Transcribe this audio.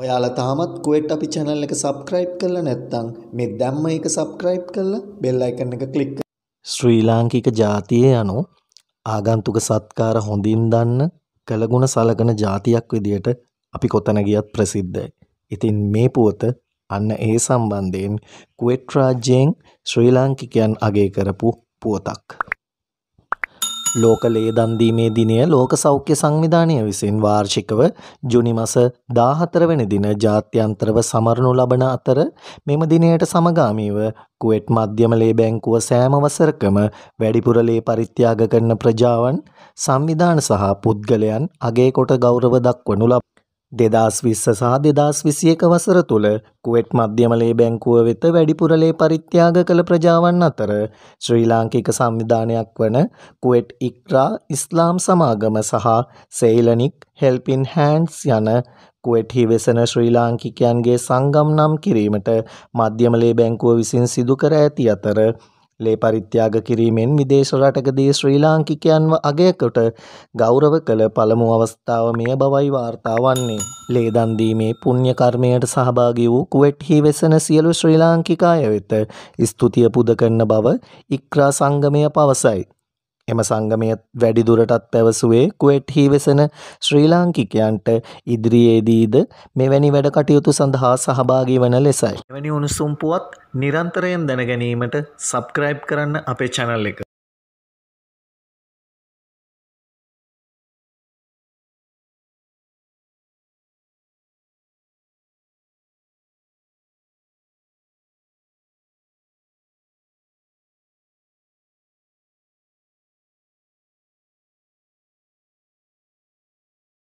ඔයාලා තාමත් කුවෙට් අපි channel එක subscribe කරලා නැත්නම් මේ දැම්ම එක subscribe කරලා bell icon එක click ශ්‍රී ලාංකික ජාතියේ යනු ආගන්තුක සත්කාර හොඳින් දන්න කළගුණ සලකන ජාතියක් විදියට අපි කොතන ගියත් ප්‍රසිද්ධයි. ඉතින් මේ පුවත අන්න ඒ සම්බන්ධයෙන් කුවෙට් රාජ්‍යයෙන් ශ්‍රී ලාංකිකයන් අගය කරපු පුවතක්. ලෝකලේ දන්දීමේ දිනය ලෝක සෞඛ්‍ය සංවිධානය විසින් වාර්ෂිකව ජුනි මස 14 වෙනි දින ජාත්‍යන්තරව සමරනු ලබන අතර මෙම දිනයට සමගාමීව කුවෙට් මධ්‍යම ලේ බැංකුව සෑම වසරකම වැඩිපුර ලේ පරිත්‍යාග කරන ප්‍රජාවන් සංවිධාන සහ පුද්ගලයන් අගේ කොට ගෞරව දක්වනු ලබ දෙදස් විස්ස සහ දෙදස් විසියක වසර තුළ කුවෙට් මධ්‍යමලේ බැංකුව වෙත වැඩිපුරලේ පරිත්‍යාග කළ ප්‍රජාවන් අතර ශ්‍රී ලාංකික සංවිධානයක් වන කුවෙට් ඉක්රා ඉස්ලාම් සමාගම සහ සෙයිලනික් හෙල්පින් හෑන්ඩ්ස් යන කුවෙට්හි වෙසන ශ්‍රී ලාංකිකයන්ගේ සංගම් නම් කිරීමට මධ්‍යමලේ බැංකුව විසින් සිදුකර ඇති අතර ලේ පරිත්‍යාග කිරීමෙන් විදේශ රටකදී ශ්‍රී ලාංකිකයන්ව අගයකොට ගෞරව කළ පළමු අවස්ථාව මෙය බවයි වාර්තා වන්නේ. ලේ දන් දීමේ පුණ්‍ය කර්මයට සහභාගී වූ කුවෙට්හි වෙසෙන සියලු ශ්‍රී ලාංකිකය වෙත ස්තුතිය පුද කරන බව ඉක්‍රා සංගමය පවසයි. එම සංගමය වැඩිදුරටත් පැවසුවේ කුවේට්හි වෙසෙන ශ්‍රී ලාංකිකයන්ට ඉදිරියේදීද මෙවැනි වැඩ කටයුතු සඳහා සහභාගී වන ලෙසයි. එවැනි උණුසුම් පුවත් නිරන්තරයෙන් දැනගැනීමට සබ්ක්‍රයිබ් කරන්න අපේ චැනල් එක.